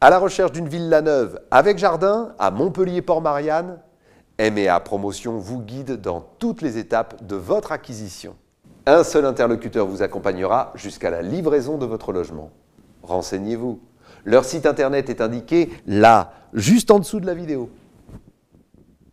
à la recherche d'une villa neuve avec jardin à Montpellier-Port-Marianne, MEA Promotion vous guide dans toutes les étapes de votre acquisition. Un seul interlocuteur vous accompagnera jusqu'à la livraison de votre logement. Renseignez-vous. Leur site internet est indiqué là, juste en dessous de la vidéo.